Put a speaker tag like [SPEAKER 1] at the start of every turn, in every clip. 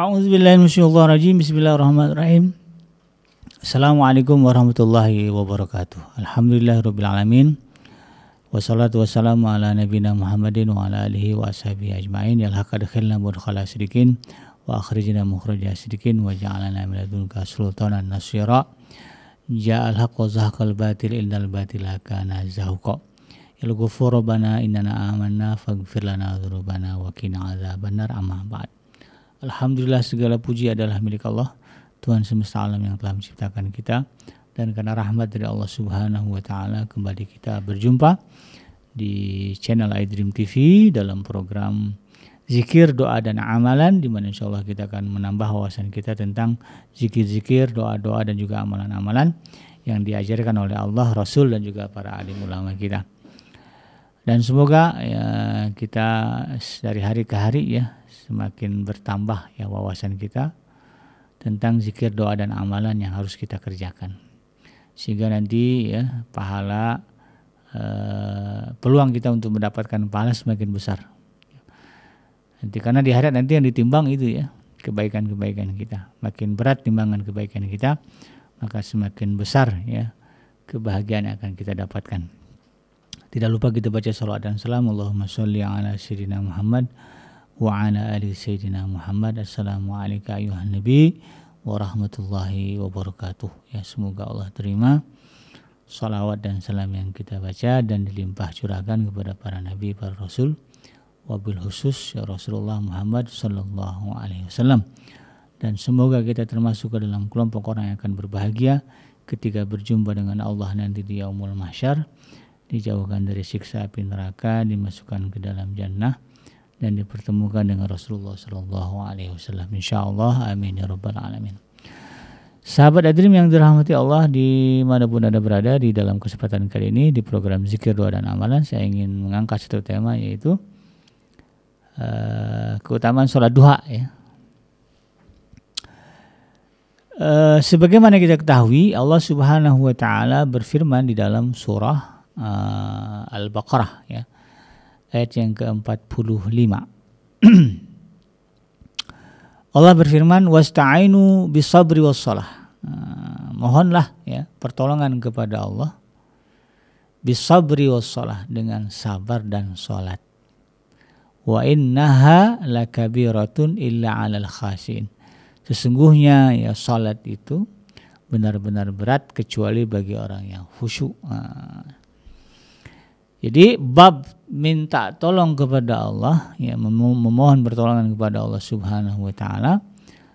[SPEAKER 1] A'udzubillahiminasyaitonirrajim. Bismillahirrahmanirrahim. Assalamualaikum warahmatullahi wabarakatuh. Alhamdulillahirrabbilalamin. Wassalatu wassalamu ala nabina Muhammadin wa ala alihi wa ashabihi ajma'in. Ya laqad khilna mudkhala sidikin wa akhrijna mukhraja sidikin wa ja'alana min ladunka sultanan nasira. Ja'al haqq wa zahaqal batil innal batila kana zahuqa. Il rabbana innana amanna faghfir lana dhunubana wa qina adzabannar amma ba'd. Alhamdulillah segala puji adalah milik Allah, Tuhan semesta alam yang telah menciptakan kita dan karena rahmat dari Allah Subhanahu wa taala kembali kita berjumpa di channel iDream TV dalam program zikir, doa dan amalan di mana insya Allah kita akan menambah wawasan kita tentang zikir-zikir, doa-doa dan juga amalan-amalan yang diajarkan oleh Allah, Rasul dan juga para alim ulama kita. Dan semoga ya, kita dari hari ke hari ya semakin bertambah ya wawasan kita tentang zikir doa dan amalan yang harus kita kerjakan sehingga nanti ya pahala eh, peluang kita untuk mendapatkan pahala semakin besar nanti karena di akhirat nanti yang ditimbang itu ya kebaikan-kebaikan kita makin berat timbangan kebaikan kita maka semakin besar ya kebahagiaan yang akan kita dapatkan tidak lupa kita baca salawat dan salam Allahumma sholli ala sayyidina Muhammad wa ala ali sayyidina Muhammad assalamu alayka ayuhan nabi wa rahmatullahi wabarakatuh ya semoga Allah terima salawat dan salam yang kita baca dan dilimpah curahkan kepada para nabi para rasul wabil khusus ya Rasulullah Muhammad sallallahu alaihi wasallam dan semoga kita termasuk ke dalam kelompok orang yang akan berbahagia ketika berjumpa dengan Allah nanti di yaumul mahsyar dijauhkan dari siksa api neraka dimasukkan ke dalam jannah dan dipertemukan dengan Rasulullah Shallallahu Alaihi Wasallam. Insya Allah, amin ya robbal alamin. Sahabat Adrim yang dirahmati Allah di manapun Anda berada di dalam kesempatan kali ini di program Zikir Doa dan Amalan saya ingin mengangkat satu tema yaitu uh, keutamaan sholat duha ya. Uh, sebagaimana kita ketahui Allah Subhanahu wa taala berfirman di dalam surah uh, Al-Baqarah ya ayat yang ke-45. Allah berfirman wasta'inu bisabri wassalah. Nah, mohonlah ya pertolongan kepada Allah bisabri wassalah dengan sabar dan salat. Wa innaha lakabiratun illa 'alal khasin. Sesungguhnya ya salat itu benar-benar berat kecuali bagi orang yang khusyuk. Nah, jadi bab minta tolong kepada Allah, ya memohon pertolongan kepada Allah Subhanahu wa taala.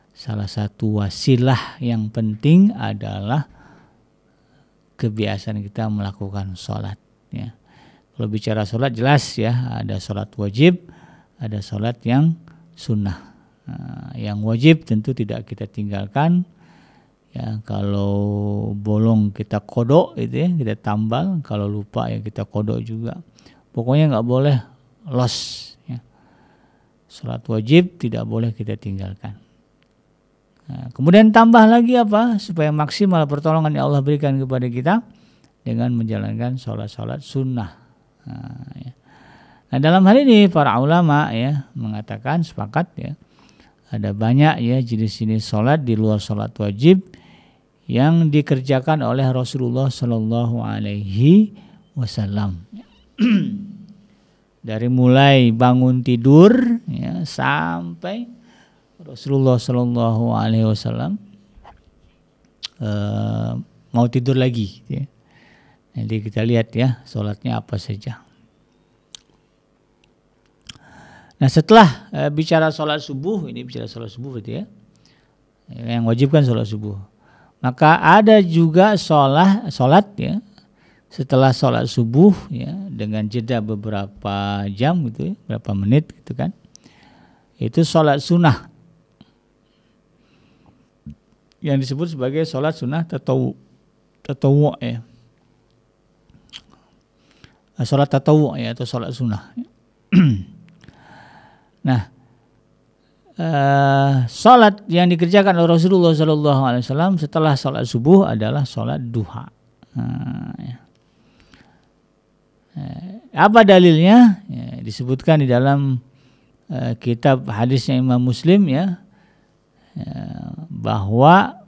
[SPEAKER 1] Salah satu wasilah yang penting adalah kebiasaan kita melakukan sholat. Ya. Kalau bicara sholat jelas ya ada sholat wajib, ada sholat yang sunnah. Nah, yang wajib tentu tidak kita tinggalkan, ya kalau bolong kita kodok itu ya kita tambal kalau lupa ya kita kodok juga pokoknya nggak boleh los ya. salat wajib tidak boleh kita tinggalkan nah, kemudian tambah lagi apa supaya maksimal pertolongan yang Allah berikan kepada kita dengan menjalankan sholat-sholat sunnah nah, ya. nah dalam hal ini para ulama ya mengatakan sepakat ya ada banyak ya jenis-jenis sholat di luar sholat wajib yang dikerjakan oleh Rasulullah Shallallahu Alaihi Wasallam. Dari mulai bangun tidur ya, sampai Rasulullah Shallallahu Alaihi Wasallam uh, mau tidur lagi. ya. Jadi kita lihat ya sholatnya apa saja. Nah setelah uh, bicara sholat subuh, ini bicara sholat subuh berarti ya, yang wajibkan sholat subuh. Maka ada juga sholat, sholat ya, setelah sholat subuh ya dengan jeda beberapa jam gitu ya, berapa menit gitu kan itu sholat sunnah yang disebut sebagai sholat sunnah tatawu tatawu ya sholat tatawu ya atau sholat sunnah nah Eh, salat yang dikerjakan oleh Rasulullah Shallallahu Alaihi Wasallam setelah salat subuh adalah salat duha. Eh, ya. eh, apa dalilnya? Ya, disebutkan di dalam uh, kitab hadisnya Imam Muslim ya, ya bahwa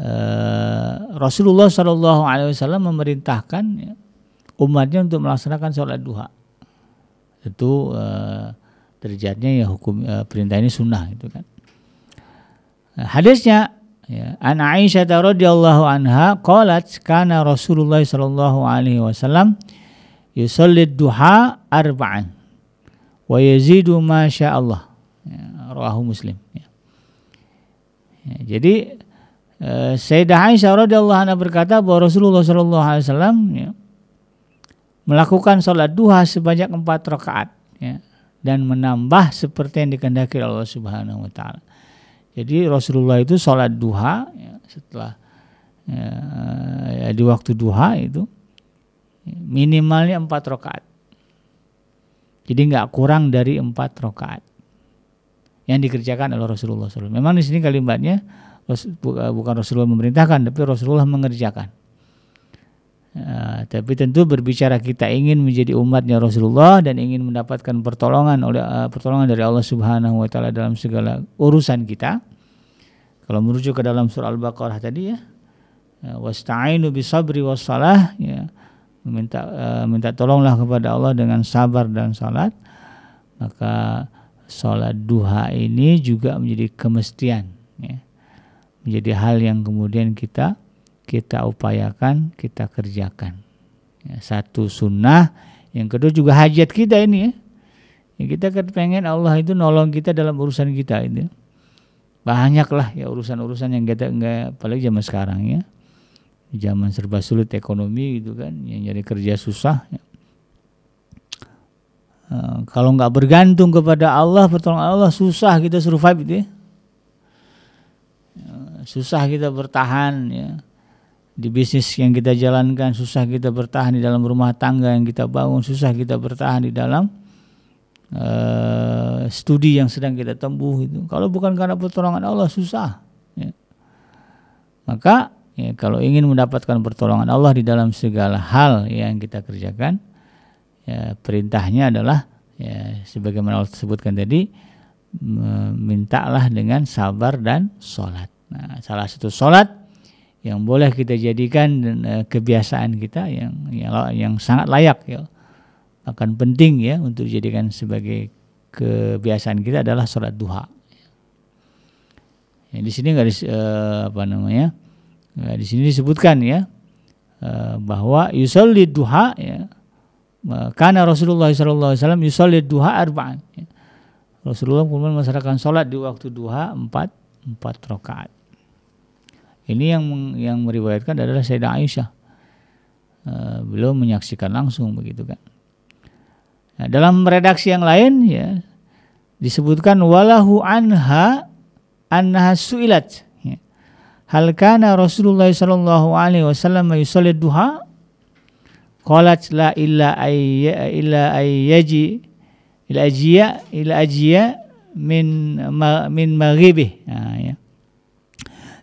[SPEAKER 1] uh, Rasulullah Shallallahu Alaihi Wasallam memerintahkan ya, umatnya untuk melaksanakan salat duha. Itu uh, terjadinya ya hukum uh, perintah ini sunnah itu kan. Nah, hadisnya ya, An Aisyah radhiyallahu anha qalat kana Rasulullah sallallahu alaihi wasallam yusalli duha arba'an wa yazidu ma syaa Allah. Ya, rawahu Muslim ya. Ya, jadi eh, Sayyidah Aisyah radhiyallahu anha berkata bahwa Rasulullah sallallahu alaihi wasallam ya, melakukan sholat duha sebanyak empat rakaat ya, dan menambah seperti yang dikehendaki Allah Subhanahu wa taala. Jadi Rasulullah itu sholat duha ya, setelah ya, ya di waktu duha itu ya, minimalnya empat rakaat. Jadi nggak kurang dari empat rakaat yang dikerjakan oleh Rasulullah SAW. Memang di sini kalimatnya bukan Rasulullah memerintahkan, tapi Rasulullah mengerjakan. Eh, tapi tentu berbicara kita ingin menjadi umatnya Rasulullah dan ingin mendapatkan pertolongan oleh uh, pertolongan dari Allah Subhanahu wa taala dalam segala urusan kita. Kalau merujuk ke dalam surah Al-Baqarah tadi ya, eh, wasta'inu bisabri wassalah ya, meminta uh, minta tolonglah kepada Allah dengan sabar dan salat. Maka salat duha ini juga menjadi kemestian ya. Menjadi hal yang kemudian kita kita upayakan, kita kerjakan. Ya, satu sunnah, yang kedua juga hajat kita ini ya. ya kita kan pengen Allah itu nolong kita dalam urusan kita ini Banyaklah ya urusan-urusan yang kita enggak apalagi zaman sekarang ya. Zaman serba sulit ekonomi gitu kan, yang jadi kerja susah. Ya. Uh, kalau nggak bergantung kepada Allah, pertolongan Allah susah kita survive gitu ya. Eh, susah kita bertahan ya di bisnis yang kita jalankan, susah kita bertahan di dalam rumah tangga yang kita bangun, susah kita bertahan di dalam uh, studi yang sedang kita tempuh itu. Kalau bukan karena pertolongan Allah susah. Ya. Maka ya, kalau ingin mendapatkan pertolongan Allah di dalam segala hal yang kita kerjakan, ya, perintahnya adalah ya, sebagaimana Allah sebutkan tadi, mintalah dengan sabar dan sholat. Nah, salah satu sholat yang boleh kita jadikan eh, kebiasaan kita yang yang, yang sangat layak ya akan penting ya untuk dijadikan sebagai kebiasaan kita adalah sholat duha. Ya, di sini nggak dis, eh, apa namanya di sini disebutkan ya eh, bahwa yusolli duha ya karena Rasulullah SAW yusolli duha arba'an. Ya. Rasulullah kemudian masyarakat sholat di waktu duha empat empat rakaat. Ini yang yang meriwayatkan adalah Sayyidah Aisyah. E, beliau menyaksikan langsung begitu kan. Nah, dalam redaksi yang lain ya disebutkan walahu anha annaha suilat. Ya. Hal kana Rasulullah sallallahu alaihi wasallam yusalli duha? Qalat la illa ayya illa ayyaji ila ajia ila ajia min ma, min maghribi. Nah,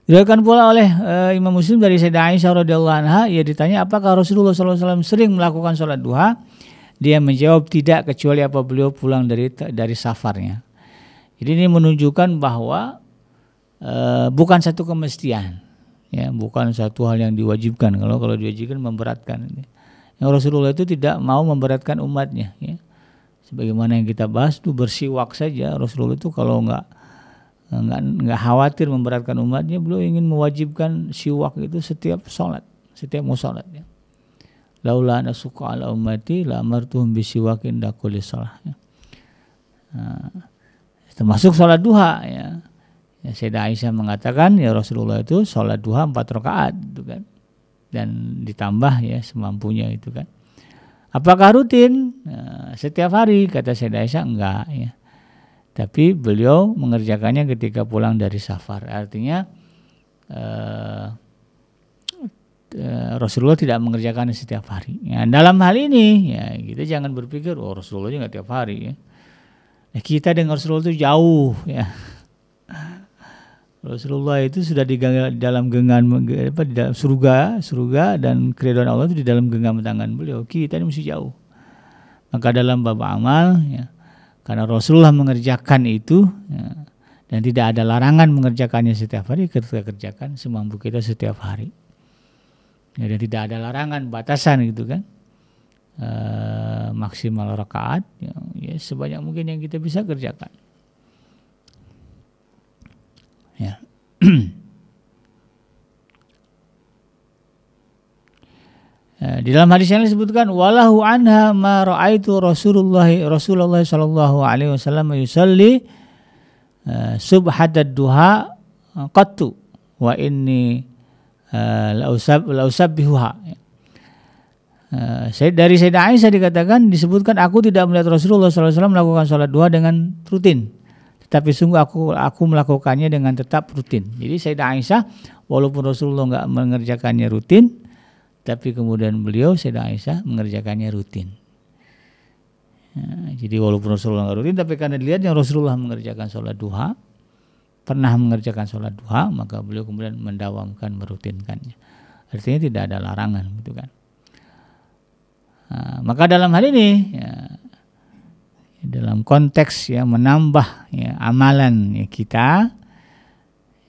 [SPEAKER 1] dilakukan pula oleh e, Imam Muslim dari Sayyidah Aisyah radhiyallahu anha, ia ditanya apakah Rasulullah SAW sering melakukan sholat duha? Dia menjawab tidak kecuali apa beliau pulang dari dari safarnya. Jadi ini menunjukkan bahwa e, bukan satu kemestian, ya bukan satu hal yang diwajibkan. Kalau kalau diwajibkan memberatkan. Yang Rasulullah itu tidak mau memberatkan umatnya. Ya. Sebagaimana yang kita bahas itu bersiwak saja Rasulullah itu kalau nggak Eh, nggak nggak khawatir memberatkan umatnya beliau ingin mewajibkan siwak itu setiap sholat setiap mau ya laula ana suka ala ummati la amartuhum bisiwakin dakuli sholat ya. nah, termasuk sholat duha ya Ya, Sayyidah Aisyah mengatakan ya Rasulullah itu sholat duha empat rakaat gitu kan dan ditambah ya semampunya itu kan apakah rutin nah, setiap hari kata Sayyidah Aisyah enggak ya tapi beliau mengerjakannya ketika pulang dari safar. Artinya eh, eh, Rasulullah tidak mengerjakannya setiap hari. Ya, dalam hal ini ya kita jangan berpikir oh Rasulullah juga tiap hari ya. Ya, kita dengan Rasulullah itu jauh ya. Rasulullah itu sudah di dalam genggam apa di dalam surga, surga dan keriduan Allah itu di dalam genggam tangan beliau. Kita ini masih jauh. Maka dalam bab amal ya, karena Rasulullah mengerjakan itu ya, dan tidak ada larangan mengerjakannya setiap hari kita kerjakan semampu kita setiap hari. Ya, dan tidak ada larangan batasan gitu kan. E, maksimal rakaat ya, ya sebanyak mungkin yang kita bisa kerjakan. Ya. Eh, di dalam hadis yang disebutkan walahu anha ma raaitu Rasulullah Rasulullah sallallahu alaihi wasallam yusalli eh, subhatad duha qattu wa inni uh, eh, lausab lausabbihuha. Uh, dari Sayyidah Aisyah dikatakan disebutkan aku tidak melihat Rasulullah SAW melakukan sholat duha dengan rutin tetapi sungguh aku aku melakukannya dengan tetap rutin jadi Sayyidah Aisyah walaupun Rasulullah nggak mengerjakannya rutin tapi kemudian beliau Sayyidah Aisyah mengerjakannya rutin. Ya, jadi walaupun Rasulullah nggak rutin, tapi karena dilihat yang Rasulullah mengerjakan sholat duha, pernah mengerjakan sholat duha, maka beliau kemudian mendawamkan merutinkannya. Artinya tidak ada larangan, gitu kan? Nah, maka dalam hal ini, ya, dalam konteks ya menambah ya, amalan ya, kita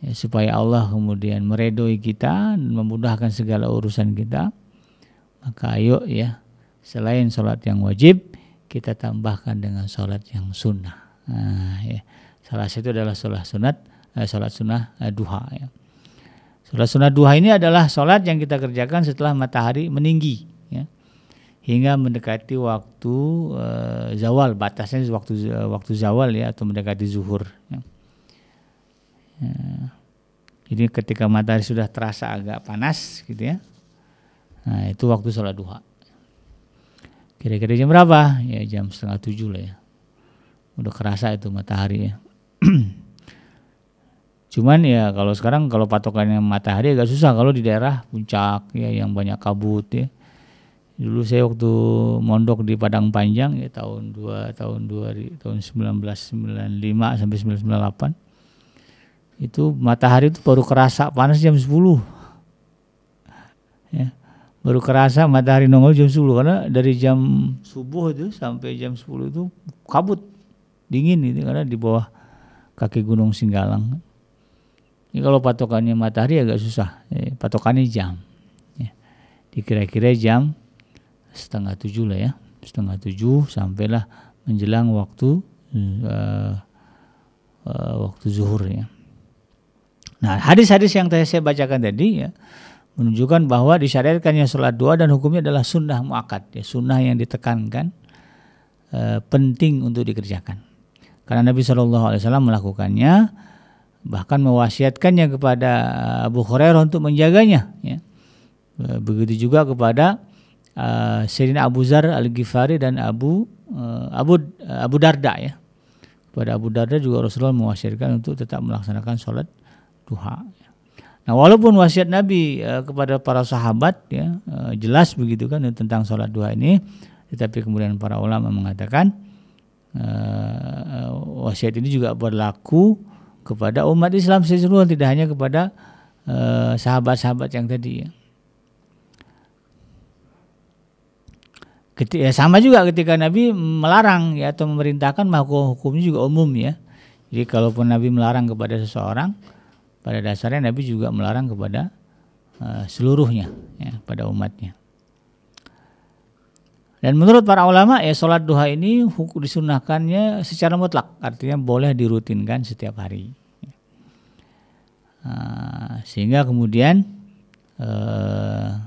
[SPEAKER 1] ya, supaya Allah kemudian meredoi kita dan memudahkan segala urusan kita maka ayo ya selain sholat yang wajib kita tambahkan dengan sholat yang sunnah nah, ya. salah satu adalah sholat sunat eh, sholat sunnah eh, duha ya. sholat sunnah duha ini adalah sholat yang kita kerjakan setelah matahari meninggi ya. hingga mendekati waktu eh, zawal batasnya waktu eh, waktu zawal ya atau mendekati zuhur ya. ya. Jadi ketika matahari sudah terasa agak panas gitu ya. Nah itu waktu sholat duha. Kira-kira jam berapa? Ya jam setengah tujuh lah ya. Udah kerasa itu matahari ya. Cuman ya kalau sekarang kalau patokannya matahari agak susah kalau di daerah puncak ya yang banyak kabut ya. Dulu saya waktu mondok di Padang Panjang ya tahun 2 tahun 2 tahun 1995 sampai 1998 itu matahari itu baru kerasa panas jam 10 ya baru kerasa matahari nongol jam 10 karena dari jam subuh itu sampai jam 10 itu kabut dingin itu karena di bawah kaki gunung Singgalang ini kalau patokannya matahari agak susah ya, patokannya jam ya. dikira-kira jam setengah tujuh lah ya setengah tujuh sampailah menjelang waktu uh, uh, waktu zuhur ya Nah hadis-hadis yang saya bacakan tadi ya menunjukkan bahwa disyariatkannya sholat dua dan hukumnya adalah sunnah muakat ya sunnah yang ditekankan e, penting untuk dikerjakan karena Nabi Shallallahu Alaihi Wasallam melakukannya bahkan mewasiatkannya kepada Abu Hurairah untuk menjaganya ya. Eh, begitu juga kepada e, Sayyidina Abu Zar Al Ghifari dan Abu e, Abu Abu Darda ya kepada Abu Darda juga Rasulullah mewasiatkan untuk tetap melaksanakan sholat duha. Nah, walaupun wasiat Nabi uh, kepada para sahabat ya uh, jelas begitu kan eh, tentang sholat duha ini, tetapi kemudian para ulama mengatakan uh, wasiat ini juga berlaku kepada umat Islam seluruh tidak hanya kepada sahabat-sahabat yang tadi ya. Ketika, ya sama juga ketika Nabi melarang ya atau memerintahkan maka hukumnya juga umum ya. Jadi kalaupun Nabi melarang kepada seseorang, pada dasarnya Nabi juga melarang kepada uh, seluruhnya ya, pada umatnya. Dan menurut para ulama ya sholat duha ini hukum disunahkannya secara mutlak, artinya boleh dirutinkan setiap hari. Uh, sehingga kemudian uh,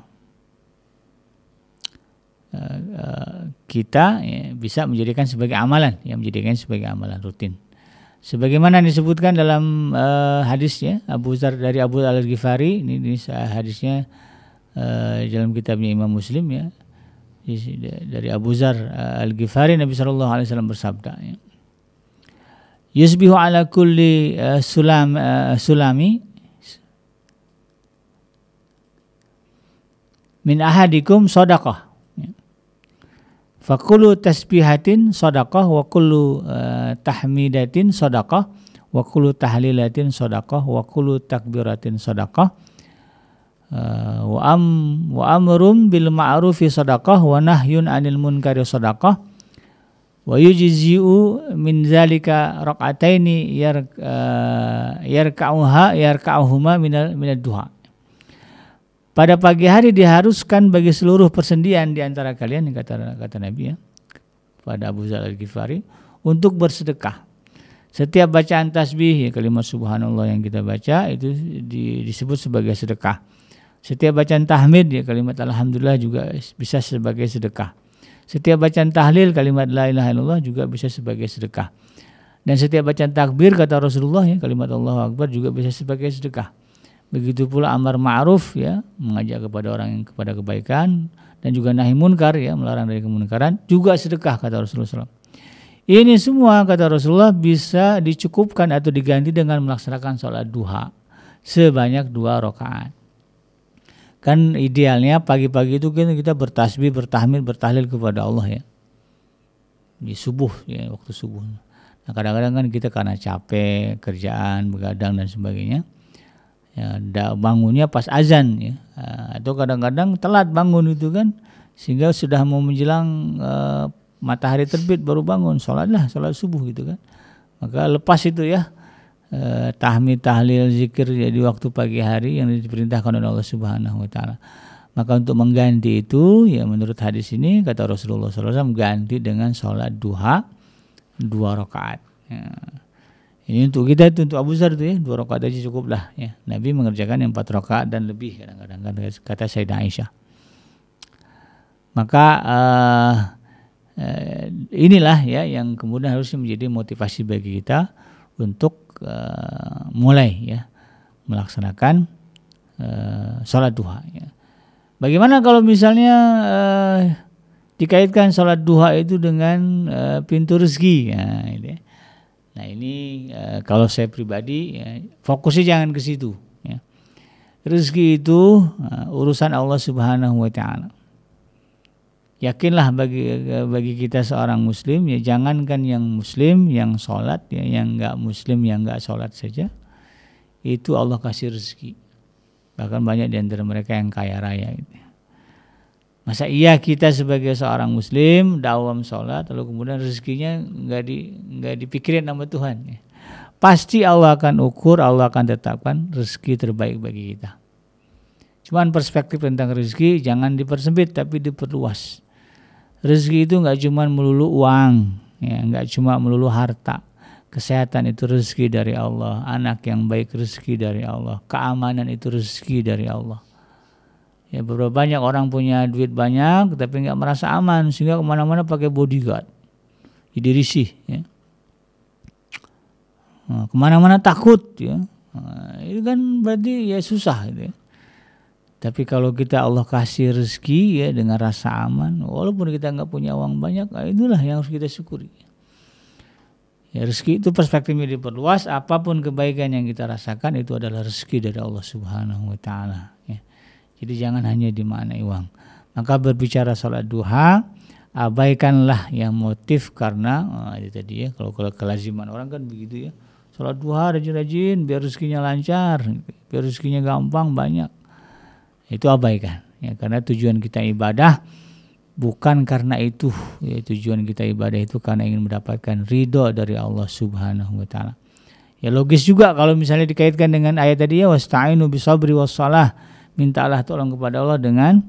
[SPEAKER 1] kita ya, bisa menjadikan sebagai amalan, yang menjadikan sebagai amalan rutin. Sebagaimana disebutkan dalam uh, hadisnya Abu Zar dari Abu Al Ghifari ini, ini hadisnya uh, dalam kitabnya Imam Muslim ya dari Abu Zar uh, eh, Al Ghifari Nabi Shallallahu Alaihi Wasallam bersabda. Ya. Yusbihu ala kulli uh, sulam, uh, sulami min ahadikum sodakoh Fakulu tasbihatin sodakoh, wakulu eh, tahmidatin sodakoh, wakulu tahlilatin sodakoh, wakulu takbiratin sodakoh. Uh, eh, wa, am, wa amrum bil ma'rufi sodakoh, wa nahyun anil munkari sodakoh. Wa yujizi'u min zalika rak'ataini yar, uh, yarka'uha yarka'uhuma minal, minal duha. Pada pagi hari diharuskan bagi seluruh persendian di antara kalian, kata, kata Nabi ya, pada Abu Zal al-Ghifari, untuk bersedekah. Setiap bacaan tasbih, ya kalimat subhanallah yang kita baca, itu di, disebut sebagai sedekah. Setiap bacaan tahmid, ya kalimat alhamdulillah juga bisa sebagai sedekah. Setiap bacaan tahlil, kalimat la ilaha illallah juga bisa sebagai sedekah. Dan setiap bacaan takbir, kata Rasulullah, ya kalimat Allahu Akbar juga bisa sebagai sedekah. Begitu pula amar ma'ruf ya, mengajak kepada orang yang kepada kebaikan dan juga nahi munkar ya, melarang dari kemunkaran, juga sedekah kata Rasulullah SAW. Ini semua kata Rasulullah bisa dicukupkan atau diganti dengan melaksanakan sholat duha sebanyak dua rakaat. Kan idealnya pagi-pagi itu kita, kita bertasbih, bertahmid, bertahlil kepada Allah ya. Di subuh ya, waktu subuh. Nah kadang-kadang kan kita karena capek, kerjaan, begadang dan sebagainya ya, bangunnya pas azan ya atau kadang-kadang telat bangun itu kan sehingga sudah mau menjelang uh, matahari terbit baru bangun sholatlah sholat subuh gitu kan maka lepas itu ya e, tahmid tahlil zikir jadi waktu pagi hari yang diperintahkan oleh Allah Subhanahu Wa Taala maka untuk mengganti itu ya menurut hadis ini kata Rasulullah SAW ganti dengan sholat duha dua rakaat ya. Ini untuk kita itu untuk Abu Zar itu ya dua rakaat aja cukup lah ya. Nabi mengerjakan yang empat rakaat dan lebih kadang-kadang kata Sayyidah Aisyah. Maka uh, uh, inilah ya yang kemudian harusnya menjadi motivasi bagi kita untuk uh, mulai ya melaksanakan uh, sholat duha. Ya. Bagaimana kalau misalnya uh, dikaitkan sholat duha itu dengan uh, pintu rezeki? Ya, gitu ya Nah ini e, kalau saya pribadi ya, fokusnya jangan ke situ. Ya. Rezeki itu e, urusan Allah Subhanahu Wa Taala. Yakinlah bagi bagi kita seorang Muslim ya jangankan yang Muslim yang sholat ya yang nggak Muslim yang nggak sholat saja itu Allah kasih rezeki bahkan banyak di antara mereka yang kaya raya gitu. Masa iya kita sebagai seorang muslim dawam sholat lalu kemudian rezekinya nggak di nggak dipikirin sama Tuhan. Pasti Allah akan ukur, Allah akan tetapkan rezeki terbaik bagi kita. Cuman perspektif tentang rezeki jangan dipersempit tapi diperluas. Rezeki itu nggak cuma melulu uang, ya nggak cuma melulu harta. Kesehatan itu rezeki dari Allah, anak yang baik rezeki dari Allah, keamanan itu rezeki dari Allah Ya beberapa banyak orang punya duit banyak tapi nggak merasa aman sehingga kemana-mana pakai bodyguard. Jadi risih. Ya. Nah, kemana-mana takut. Ya. Nah, itu kan berarti ya susah. Gitu ya. Tapi kalau kita Allah kasih rezeki ya dengan rasa aman, walaupun kita nggak punya uang banyak, nah inilah yang harus kita syukuri. Ya, rezeki itu perspektifnya diperluas, apapun kebaikan yang kita rasakan itu adalah rezeki dari Allah Subhanahu wa taala, ya. Jadi jangan hanya di mana uang. Maka berbicara sholat duha, abaikanlah yang motif karena oh, itu tadi ya kalau kalau kelaziman orang kan begitu ya sholat duha rajin-rajin biar rezekinya lancar biar rezekinya gampang banyak itu abaikan ya karena tujuan kita ibadah bukan karena itu ya tujuan kita ibadah itu karena ingin mendapatkan ridho dari Allah Subhanahu wa taala ya logis juga kalau misalnya dikaitkan dengan ayat tadi ya wasta'inu bisabri wassalah mintalah tolong kepada Allah dengan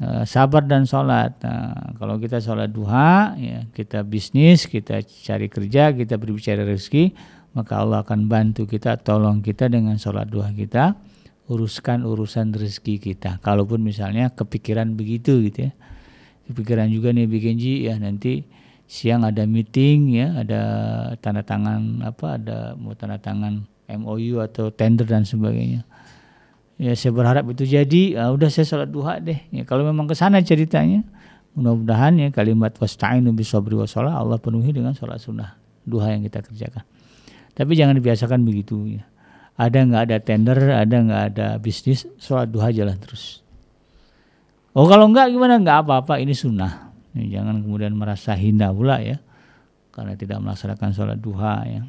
[SPEAKER 1] uh, sabar dan sholat. Nah, kalau kita sholat duha, ya, kita bisnis, kita cari kerja, kita berbicara rezeki, maka Allah akan bantu kita, tolong kita dengan sholat duha kita, uruskan urusan rezeki kita. Kalaupun misalnya kepikiran begitu gitu ya, kepikiran juga nih bikin ji, ya nanti siang ada meeting ya, ada tanda tangan apa, ada mau tanda tangan MOU atau tender dan sebagainya ya saya berharap itu jadi ya, udah saya sholat duha deh ya kalau memang ke sana ceritanya mudah-mudahan ya kalimat wasta'inu bisabri wasolah Allah penuhi dengan sholat sunnah duha yang kita kerjakan tapi jangan dibiasakan begitu ya ada nggak ada tender, ada nggak ada bisnis, sholat duha jalan terus. Oh kalau nggak gimana? Nggak apa-apa, ini sunnah. Ya, jangan kemudian merasa hina pula ya, karena tidak melaksanakan sholat duha ya.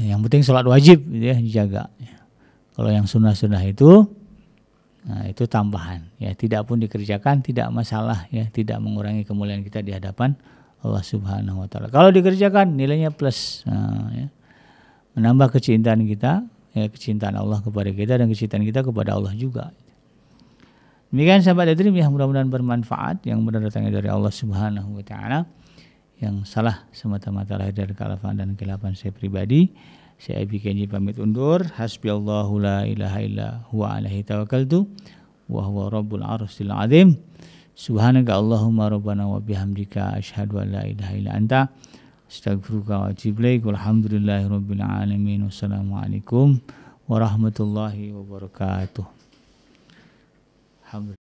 [SPEAKER 1] ya. Yang penting sholat wajib ya, dijaga. Ya. Kalau yang sunnah-sunnah itu, nah itu tambahan. Ya tidak pun dikerjakan tidak masalah ya, tidak mengurangi kemuliaan kita di hadapan Allah Subhanahu Wa Taala. Kalau dikerjakan nilainya plus, nah, ya. menambah kecintaan kita, ya kecintaan Allah kepada kita dan kecintaan kita kepada Allah juga. Demikian sahabat Adrim ya mudah-mudahan bermanfaat yang benar datangnya dari Allah Subhanahu wa taala yang salah semata-mata lahir dari kalafan dan kelapan saya pribadi saya bikin pamit undur. Hasbiyallahu la ilaha illa huwa alaihi tawakkaltu wa huwa rabbul arsil azim. Subhanaka Allahumma rabbana wa bihamdika asyhadu an la ilaha illa anta astaghfiruka wa atubu ilaik. Walhamdulillahi rabbil alamin. Wassalamualaikum warahmatullahi wabarakatuh. Alhamdulillah.